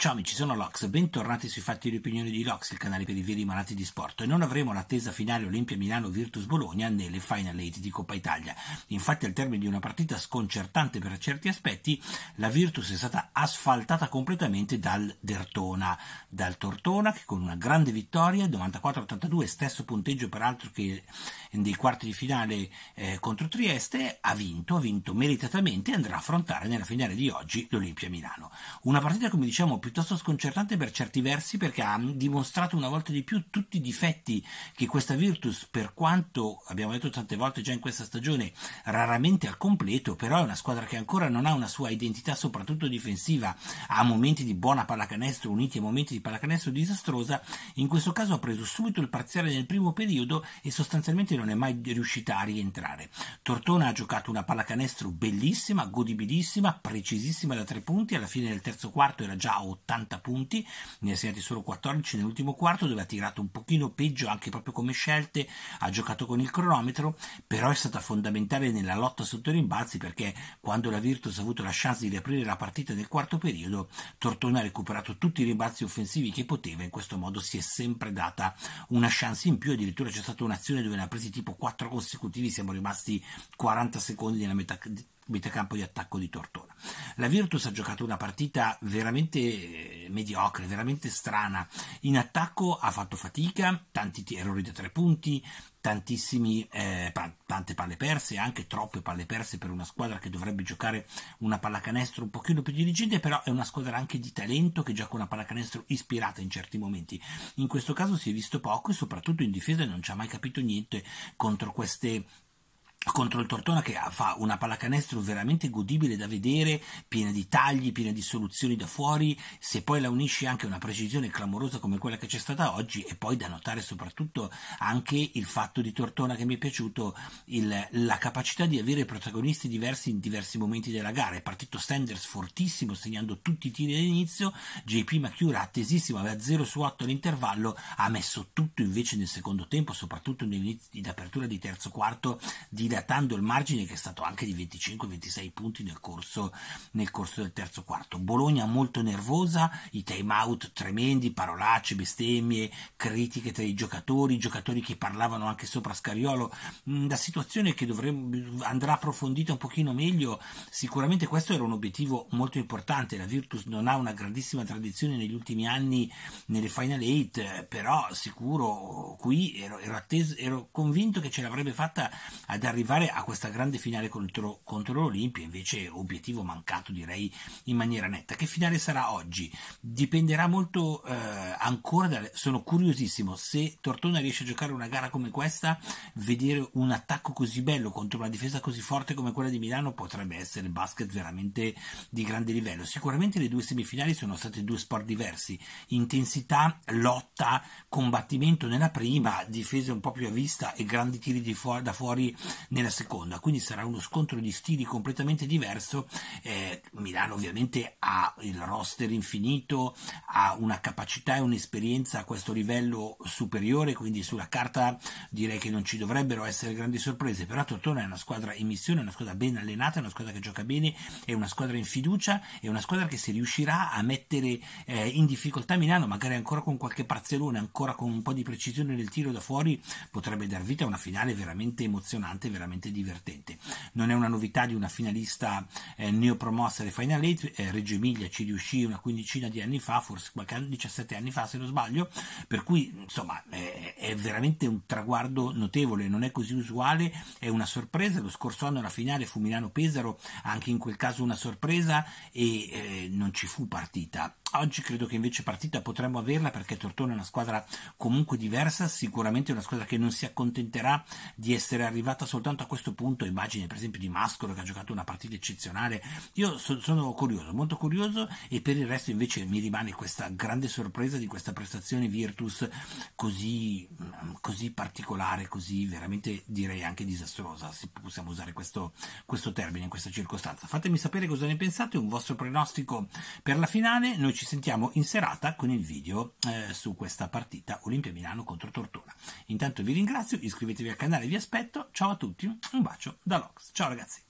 Ciao amici, sono Lox, bentornati sui fatti di opinione di Lox, il canale per i veri malati di sport e non avremo l'attesa finale Olimpia Milano-Virtus Bologna nelle Final 8 di Coppa Italia. Infatti al termine di una partita sconcertante per certi aspetti, la Virtus è stata asfaltata completamente dal Dertona, dal Tortona che con una grande vittoria, 94-82, stesso punteggio peraltro che nei quarti di finale eh, contro Trieste, ha vinto, ha vinto meritatamente e andrà a affrontare nella finale di oggi l'Olimpia Milano. Una partita come diciamo più piuttosto sconcertante per certi versi perché ha dimostrato una volta di più tutti i difetti che questa Virtus, per quanto abbiamo detto tante volte già in questa stagione, raramente al completo, però è una squadra che ancora non ha una sua identità, soprattutto difensiva, ha momenti di buona pallacanestro uniti a momenti di pallacanestro disastrosa, in questo caso ha preso subito il parziale nel primo periodo e sostanzialmente non è mai riuscita a rientrare. Tortona ha giocato una pallacanestro bellissima, godibilissima, precisissima da tre punti, alla fine del terzo quarto era già a 80 punti, ne ha segnati solo 14 nell'ultimo quarto dove ha tirato un pochino peggio anche proprio come scelte, ha giocato con il cronometro, però è stata fondamentale nella lotta sotto i rimbalzi perché quando la Virtus ha avuto la chance di riaprire la partita nel quarto periodo, Tortona ha recuperato tutti i rimbalzi offensivi che poteva, in questo modo si è sempre data una chance in più, addirittura c'è stata un'azione dove ne ha presi tipo 4 consecutivi, siamo rimasti 40 secondi nella metà metacampo di attacco di Tortona. La Virtus ha giocato una partita veramente eh, mediocre, veramente strana. In attacco ha fatto fatica, tanti errori da tre punti, eh, pa- tante palle perse, anche troppe palle perse per una squadra che dovrebbe giocare una pallacanestro un pochino più dirigente, però è una squadra anche di talento che gioca una pallacanestro ispirata in certi momenti. In questo caso si è visto poco e soprattutto in difesa non ci ha mai capito niente contro queste contro il Tortona che fa una pallacanestro veramente godibile da vedere, piena di tagli, piena di soluzioni da fuori, se poi la unisci anche una precisione clamorosa come quella che c'è stata oggi e poi da notare soprattutto anche il fatto di Tortona che mi è piaciuto, il, la capacità di avere protagonisti diversi in diversi momenti della gara, è partito Sanders fortissimo segnando tutti i tiri all'inizio, JP Machiura attesissimo, aveva 0 su 8 all'intervallo, ha messo tutto invece nel secondo tempo, soprattutto in apertura di terzo quarto di da dilatando il margine che è stato anche di 25-26 punti nel corso, nel corso, del terzo quarto. Bologna molto nervosa, i time out tremendi, parolacce, bestemmie, critiche tra i giocatori, i giocatori che parlavano anche sopra Scariolo, mm, la situazione che dovrebbe, andrà approfondita un pochino meglio, sicuramente questo era un obiettivo molto importante, la Virtus non ha una grandissima tradizione negli ultimi anni nelle Final Eight, però sicuro qui ero, ero, atteso, ero convinto che ce l'avrebbe fatta ad arrivare arrivare a questa grande finale contro, contro l'Olimpia, invece obiettivo mancato direi in maniera netta. Che finale sarà oggi? Dipenderà molto eh, ancora, da, sono curiosissimo, se Tortona riesce a giocare una gara come questa, vedere un attacco così bello contro una difesa così forte come quella di Milano potrebbe essere basket veramente di grande livello. Sicuramente le due semifinali sono state due sport diversi, intensità, lotta, combattimento nella prima, difese un po' più a vista e grandi tiri fuori, da fuori nella seconda, quindi sarà uno scontro di stili completamente diverso. Eh, Milano ovviamente ha il roster infinito, ha una capacità e un'esperienza a questo livello superiore, quindi sulla carta direi che non ci dovrebbero essere grandi sorprese, però Tortona è una squadra in missione, una squadra ben allenata, una squadra che gioca bene, è una squadra in fiducia, è una squadra che se riuscirà a mettere eh, in difficoltà Milano, magari ancora con qualche parzellone, ancora con un po' di precisione nel tiro da fuori, potrebbe dar vita a una finale veramente emozionante veramente divertente. Non è una novità di una finalista eh, neopromossa alle Final 8, eh, Reggio Emilia ci riuscì una quindicina di anni fa, forse qualche anno, 17 anni fa se non sbaglio, per cui insomma eh, è veramente un traguardo notevole, non è così usuale, è una sorpresa, lo scorso anno la finale fu Milano-Pesaro, anche in quel caso una sorpresa e eh, non ci fu partita. Oggi credo che invece partita potremmo averla perché Tortona è una squadra comunque diversa, sicuramente una squadra che non si accontenterà di essere arrivata soltanto soltanto a questo punto immagini per esempio di Mascolo che ha giocato una partita eccezionale. Io so, sono curioso, molto curioso e per il resto invece mi rimane questa grande sorpresa di questa prestazione Virtus così, mm, così particolare, così veramente direi anche disastrosa, se possiamo usare questo, questo termine in questa circostanza. Fatemi sapere cosa ne pensate, un vostro pronostico per la finale, noi ci sentiamo in serata con il video eh, su questa partita Olimpia Milano contro Tortona. Intanto vi ringrazio, iscrivetevi al canale, vi aspetto, ciao a tutti tutti un bacio da Lox. Ciao ragazzi!